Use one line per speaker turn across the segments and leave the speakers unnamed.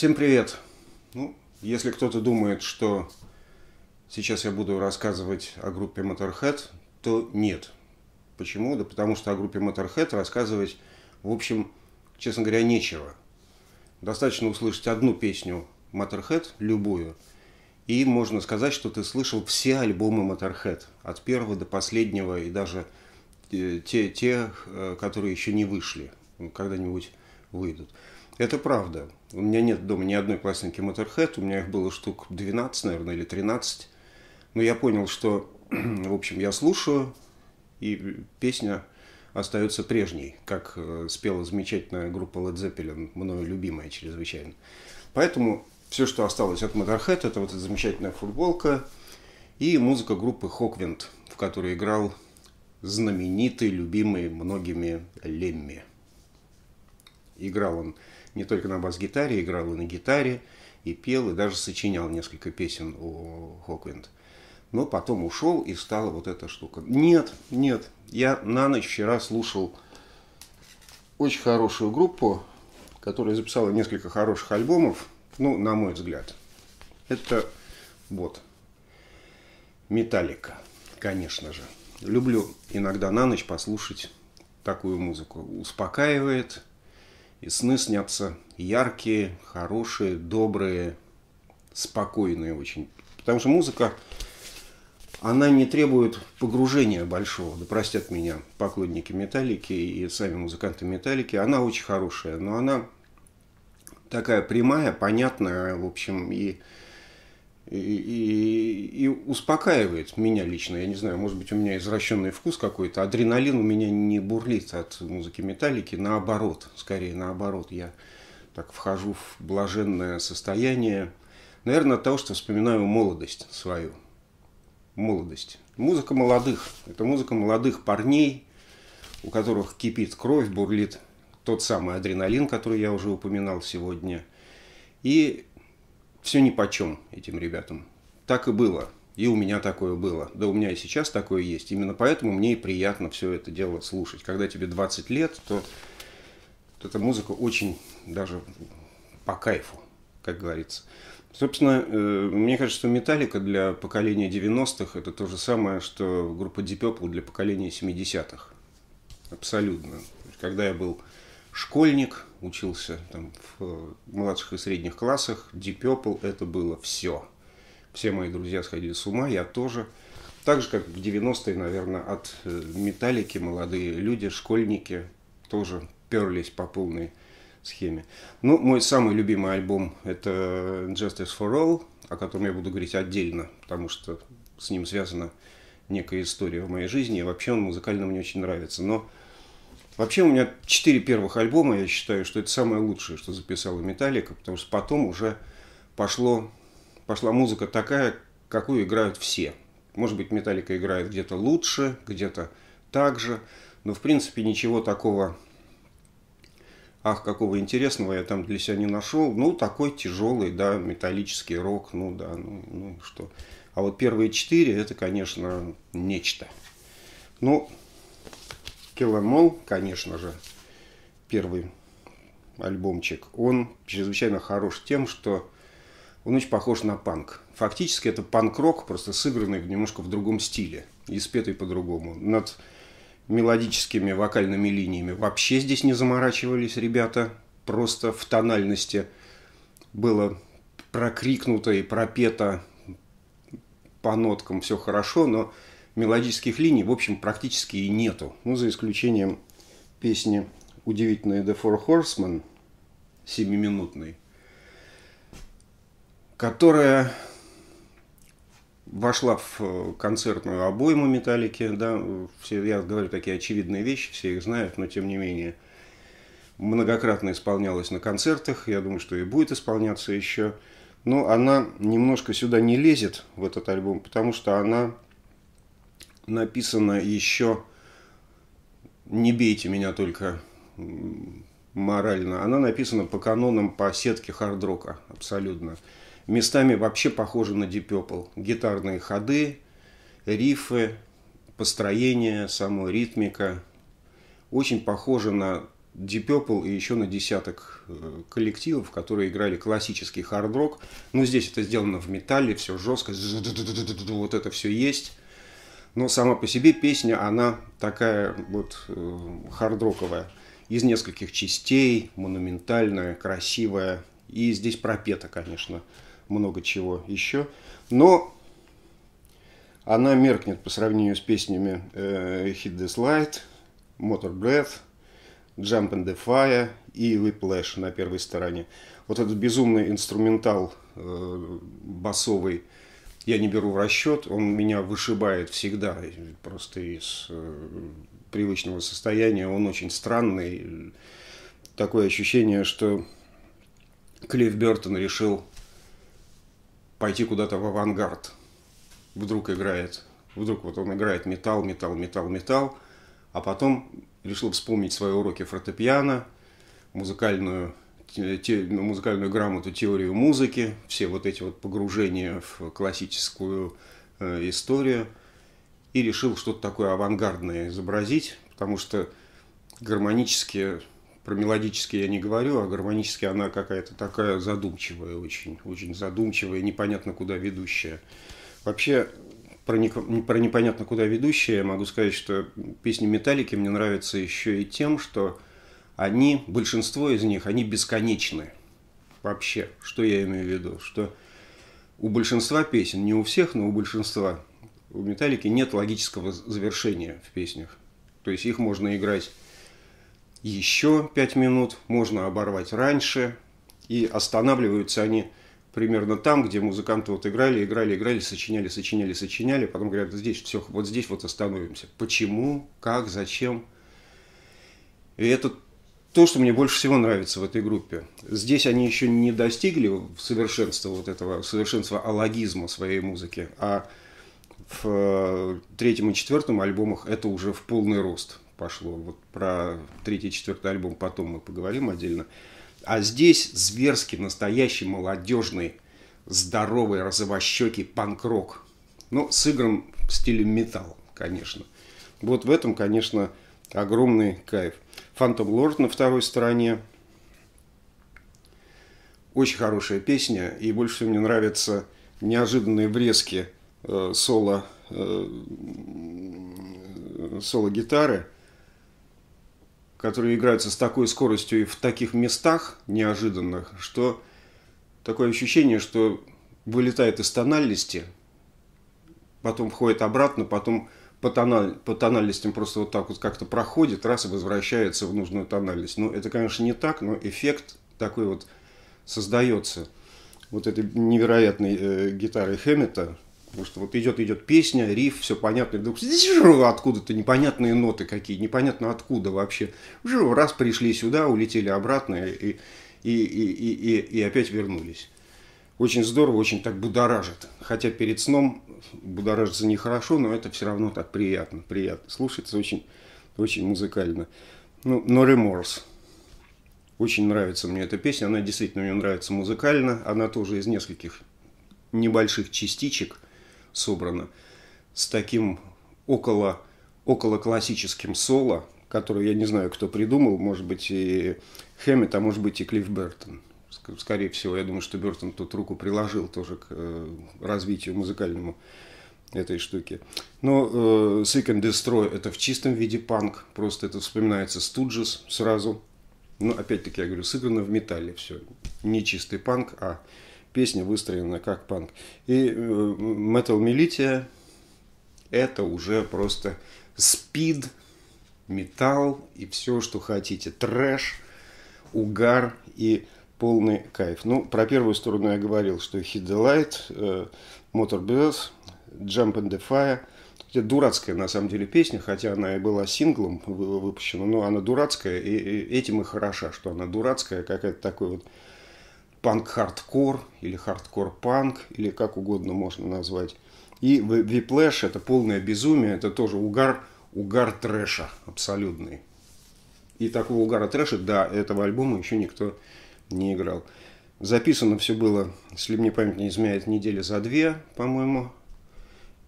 Всем привет! Ну, если кто-то думает, что сейчас я буду рассказывать о группе Motorhead, то нет. Почему? Да потому что о группе Motorhead рассказывать, в общем, честно говоря, нечего. Достаточно услышать одну песню Motorhead, любую, и можно сказать, что ты слышал все альбомы Motorhead, от первого до последнего, и даже э, те, те э, которые еще не вышли, ну, когда-нибудь выйдут. Это правда. У меня нет дома ни одной пластинки Motorhead, у меня их было штук 12, наверное, или 13. Но я понял, что, в общем, я слушаю, и песня остается прежней, как э, спела замечательная группа Led Zeppelin, мною любимая чрезвычайно. Поэтому все, что осталось от Motorhead, это вот эта замечательная футболка и музыка группы Хоквинд, в которой играл знаменитый, любимый многими Лемми. Играл он не только на бас-гитаре, играл и на гитаре, и пел, и даже сочинял несколько песен у Хоквинда но потом ушел и стала вот эта штука. Нет, нет, я на ночь вчера слушал очень хорошую группу, которая записала несколько хороших альбомов, ну, на мой взгляд. Это вот Металлика, конечно же. Люблю иногда на ночь послушать такую музыку. Успокаивает, и сны снятся яркие, хорошие, добрые, спокойные очень. Потому что музыка, она не требует погружения большого. Да простят меня поклонники «Металлики» и сами музыканты «Металлики». Она очень хорошая, но она такая прямая, понятная, в общем, и и, и, успокаивает меня лично. Я не знаю, может быть, у меня извращенный вкус какой-то. Адреналин у меня не бурлит от музыки металлики. Наоборот, скорее наоборот. Я так вхожу в блаженное состояние. Наверное, от того, что вспоминаю молодость свою. Молодость. Музыка молодых. Это музыка молодых парней, у которых кипит кровь, бурлит тот самый адреналин, который я уже упоминал сегодня. И все ни по чем этим ребятам. Так и было. И у меня такое было. Да у меня и сейчас такое есть. Именно поэтому мне и приятно все это дело слушать. Когда тебе 20 лет, то вот эта музыка очень даже по кайфу, как говорится. Собственно, э, мне кажется, что «Металлика» для поколения 90-х – это то же самое, что группа Deep для поколения 70-х. Абсолютно. Когда я был школьник, учился там в э, младших и средних классах. Deep Purple это было все. Все мои друзья сходили с ума, я тоже. Так же, как в 90-е, наверное, от э, металлики молодые люди, школьники тоже перлись по полной схеме. Ну, мой самый любимый альбом – это Justice for All, о котором я буду говорить отдельно, потому что с ним связана некая история в моей жизни, и вообще он музыкально мне очень нравится. Но Вообще у меня четыре первых альбома, я считаю, что это самое лучшее, что записала Металлика, потому что потом уже пошло, пошла музыка такая, какую играют все. Может быть, Металлика играет где-то лучше, где-то так же, но в принципе ничего такого, ах, какого интересного я там для себя не нашел. Ну, такой тяжелый, да, металлический рок, ну да, ну, ну что. А вот первые четыре, это, конечно, нечто. Ну, Киломол, конечно же, первый альбомчик, он чрезвычайно хорош тем, что он очень похож на панк. Фактически это панк-рок, просто сыгранный немножко в другом стиле и спетый по-другому. Над мелодическими вокальными линиями вообще здесь не заморачивались ребята. Просто в тональности было прокрикнуто и пропето по ноткам все хорошо, но мелодических линий, в общем, практически и нету. Ну, за исключением песни «Удивительная The Four Horsemen», семиминутной, которая вошла в э, концертную обойму «Металлики». Да, все, я говорю такие очевидные вещи, все их знают, но тем не менее многократно исполнялась на концертах, я думаю, что и будет исполняться еще. Но она немножко сюда не лезет, в этот альбом, потому что она написано еще «Не бейте меня только морально». Она написана по канонам, по сетке хардрока абсолютно. Местами вообще похожа на Deep Purple. Гитарные ходы, рифы, построение, само ритмика. Очень похоже на Deep Purple и еще на десяток э, коллективов, которые играли классический хардрок Но здесь это сделано в металле, все жестко, вот это все есть. Но сама по себе песня, она такая вот э, хардроковая, из нескольких частей, монументальная, красивая. И здесь пропета, конечно, много чего еще. Но она меркнет по сравнению с песнями э, Hit This Light, Motor Breath, Jump and the Fire и Whiplash на первой стороне. Вот этот безумный инструментал э, басовый – я не беру в расчет, он меня вышибает всегда просто из э, привычного состояния, он очень странный. Такое ощущение, что Клифф Бертон решил пойти куда-то в авангард. Вдруг играет, вдруг вот он играет металл, металл, металл, металл, а потом решил вспомнить свои уроки фортепиано, музыкальную те, ну, музыкальную грамоту, теорию музыки, все вот эти вот погружения в классическую э, историю, и решил что-то такое авангардное изобразить, потому что гармонически, про мелодические я не говорю, а гармонически она какая-то такая задумчивая очень, очень задумчивая, непонятно куда ведущая. Вообще, про, не, про непонятно куда ведущая я могу сказать, что песни «Металлики» мне нравятся еще и тем, что они, большинство из них, они бесконечны. Вообще, что я имею в виду? Что у большинства песен, не у всех, но у большинства, у Металлики нет логического завершения в песнях. То есть их можно играть еще пять минут, можно оборвать раньше, и останавливаются они примерно там, где музыканты вот играли, играли, играли, сочиняли, сочиняли, сочиняли, потом говорят, здесь все, вот здесь вот остановимся. Почему, как, зачем? И этот то, что мне больше всего нравится в этой группе. Здесь они еще не достигли совершенства вот этого, совершенства алогизма своей музыки, а в э, третьем и четвертом альбомах это уже в полный рост пошло. Вот про третий и четвертый альбом потом мы поговорим отдельно. А здесь зверский, настоящий, молодежный, здоровый, розовощекий панк-рок. Но ну, сыгран в стиле металл, конечно. Вот в этом, конечно, огромный кайф. Фантом Лорд на второй стороне. Очень хорошая песня, и больше всего мне нравятся неожиданные врезки э, соло, э, э, соло-гитары, которые играются с такой скоростью и в таких местах неожиданных, что такое ощущение, что вылетает из тональности, потом входит обратно, потом по, тональ, по тональностям просто вот так вот как-то проходит, раз и возвращается в нужную тональность. Ну, это, конечно, не так, но эффект такой вот создается вот этой невероятной э, гитарой Хэммета, потому что вот идет, идет песня, риф, все понятно, и вдруг откуда-то непонятные ноты какие, непонятно откуда вообще. Раз пришли сюда, улетели обратно и, и, и, и, и, и опять вернулись очень здорово, очень так будоражит. Хотя перед сном будоражится нехорошо, но это все равно так приятно, приятно. Слушается очень, очень музыкально. Ну, No Remorse. Очень нравится мне эта песня, она действительно мне нравится музыкально. Она тоже из нескольких небольших частичек собрана с таким около, около классическим соло, которое я не знаю, кто придумал, может быть и Хэммит, а может быть и Клифф Бертон скорее всего. Я думаю, что Бертон тут руку приложил тоже к э, развитию музыкальному этой штуки. Но э, Sick and Destroy это в чистом виде панк, просто это вспоминается Студжес сразу. Но ну, опять-таки, я говорю, сыграно в металле все. Не чистый панк, а песня выстроена как панк. И э, Metal Militia это уже просто спид, металл и все, что хотите. Трэш, угар и полный кайф. Ну, про первую сторону я говорил, что Hit the Light, э, Motorbirds, Jump and the Fire. Это дурацкая, на самом деле, песня, хотя она и была синглом выпущена, но она дурацкая, и, и этим и хороша, что она дурацкая, какая-то такой вот панк-хардкор или хардкор-панк, или как угодно можно назвать. И Виплэш – это полное безумие, это тоже угар, угар трэша абсолютный. И такого угара трэша, да, этого альбома еще никто не играл. Записано все было, если мне память не изменяет, недели за две, по-моему,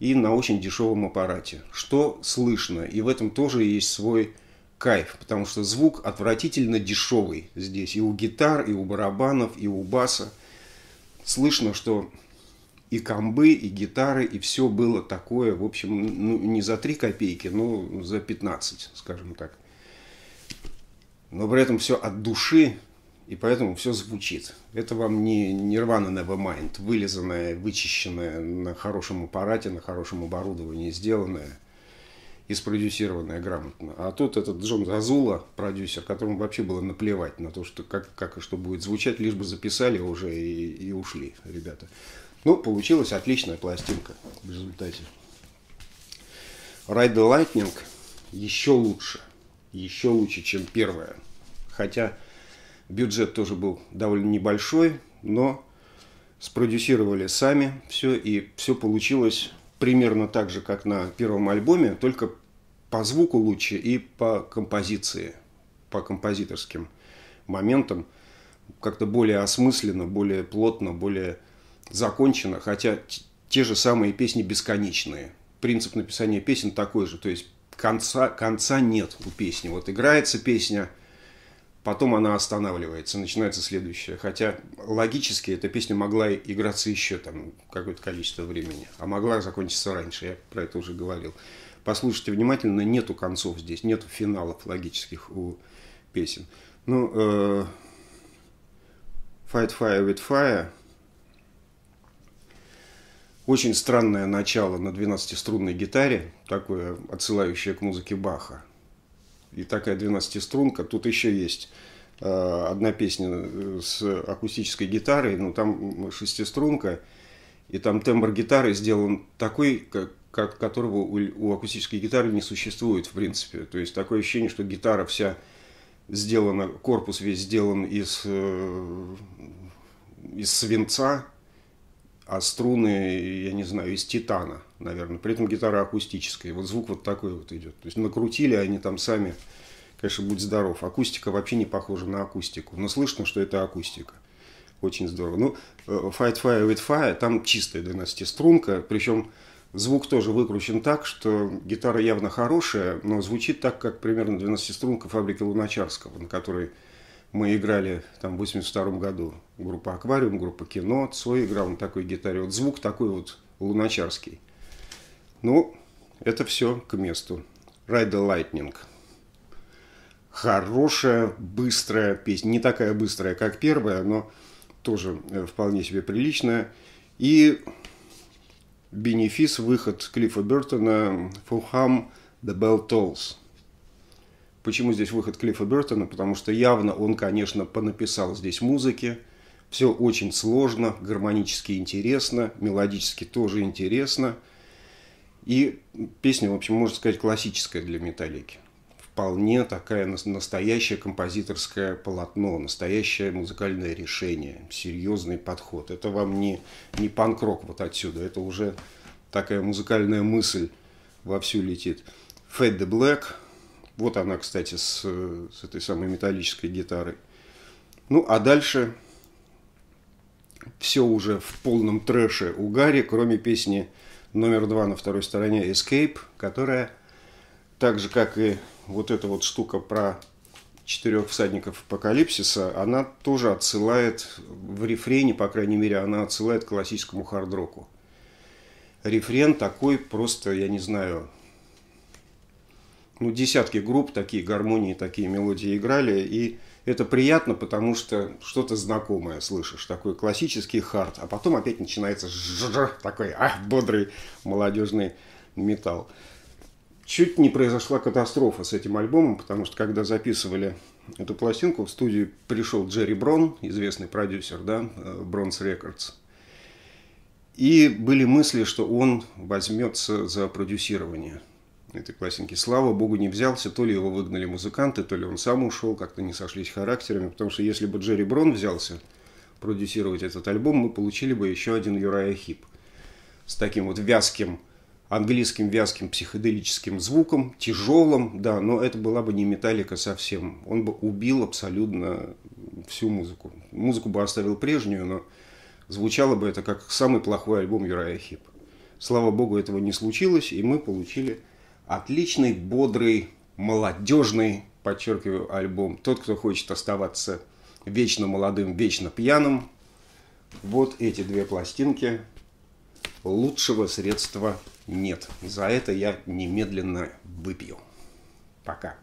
и на очень дешевом аппарате. Что слышно, и в этом тоже есть свой кайф, потому что звук отвратительно дешевый здесь. И у гитар, и у барабанов, и у баса. Слышно, что и комбы, и гитары, и все было такое, в общем, ну, не за 3 копейки, но за 15, скажем так. Но при этом все от души, и поэтому все звучит. Это вам не Nirvana Nevermind, вылизанное, вычищенное на хорошем аппарате, на хорошем оборудовании сделанное, и спродюсированная грамотно. А тут этот Джон Зазула, продюсер, которому вообще было наплевать на то, что как, как и что будет звучать, лишь бы записали уже и, и ушли ребята. Ну, получилась отличная пластинка в результате. Ride the Lightning еще лучше. Еще лучше, чем первая. Хотя Бюджет тоже был довольно небольшой, но спродюсировали сами все, и все получилось примерно так же, как на первом альбоме, только по звуку лучше и по композиции, по композиторским моментам. Как-то более осмысленно, более плотно, более закончено, хотя те же самые песни бесконечные. Принцип написания песен такой же, то есть конца, конца нет у песни. Вот играется песня – потом она останавливается, начинается следующая. Хотя логически эта песня могла играться еще там какое-то количество времени, а могла закончиться раньше, я про это уже говорил. Послушайте внимательно, нету концов здесь, нету финалов логических у песен. Ну, э, Fight Fire with Fire очень странное начало на 12-струнной гитаре, такое отсылающее к музыке Баха – и такая 12-струнка. Тут еще есть э, одна песня э, с акустической гитарой, но там шестиструнка, и там тембр гитары сделан такой, как, как которого у, у акустической гитары не существует, в принципе. То есть такое ощущение, что гитара вся сделана, корпус весь сделан из, э, из свинца, а струны, я не знаю, из титана, наверное. При этом гитара акустическая. Вот звук вот такой вот идет. То есть накрутили они там сами, конечно, будь здоров. Акустика вообще не похожа на акустику, но слышно, что это акустика. Очень здорово. Ну, э, Fight Fire with Fire, там чистая 12 струнка, причем звук тоже выкручен так, что гитара явно хорошая, но звучит так, как примерно 12 струнка фабрики Луначарского, на которой мы играли там в 82 году. Группа «Аквариум», группа «Кино». Цой играл на такой гитаре. Вот звук такой вот луначарский. Ну, это все к месту. «Ride the Lightning». Хорошая, быстрая песня. Не такая быстрая, как первая, но тоже э, вполне себе приличная. И бенефис, выход Клиффа Бертона «For Ham the Bell Tolls». Почему здесь выход Клиффа Бертона? Потому что явно он, конечно, понаписал здесь музыки. Все очень сложно, гармонически интересно, мелодически тоже интересно. И песня, в общем, можно сказать, классическая для «Металлики». Вполне такая настоящее композиторское полотно, настоящее музыкальное решение, серьезный подход. Это вам не, не панк-рок вот отсюда, это уже такая музыкальная мысль вовсю летит. Fade the Black – вот она, кстати, с, с этой самой металлической гитарой. Ну, а дальше все уже в полном трэше У Гарри, кроме песни номер два на второй стороне Escape, которая так же, как и вот эта вот штука про четырех всадников апокалипсиса, она тоже отсылает в рефрене, по крайней мере, она отсылает к классическому хард-року. Рефрен такой просто, я не знаю, ну, десятки групп такие гармонии, такие мелодии играли, и это приятно, потому что что-то знакомое слышишь, такой классический хард, а потом опять начинается жжж, такой а, бодрый молодежный металл. Чуть не произошла катастрофа с этим альбомом, потому что когда записывали эту пластинку, в студию пришел Джерри Брон, известный продюсер, да, э, Бронс Рекордс. И были мысли, что он возьмется за продюсирование – этой пластинки. Слава богу, не взялся. То ли его выгнали музыканты, то ли он сам ушел, как-то не сошлись характерами. Потому что если бы Джерри Брон взялся продюсировать этот альбом, мы получили бы еще один Юрая Хип. С таким вот вязким, английским вязким психоделическим звуком, тяжелым, да, но это была бы не металлика совсем. Он бы убил абсолютно всю музыку. Музыку бы оставил прежнюю, но звучало бы это как самый плохой альбом Юрая Хип. Слава богу, этого не случилось, и мы получили Отличный, бодрый, молодежный, подчеркиваю, альбом. Тот, кто хочет оставаться вечно молодым, вечно пьяным. Вот эти две пластинки. Лучшего средства нет. За это я немедленно выпью. Пока.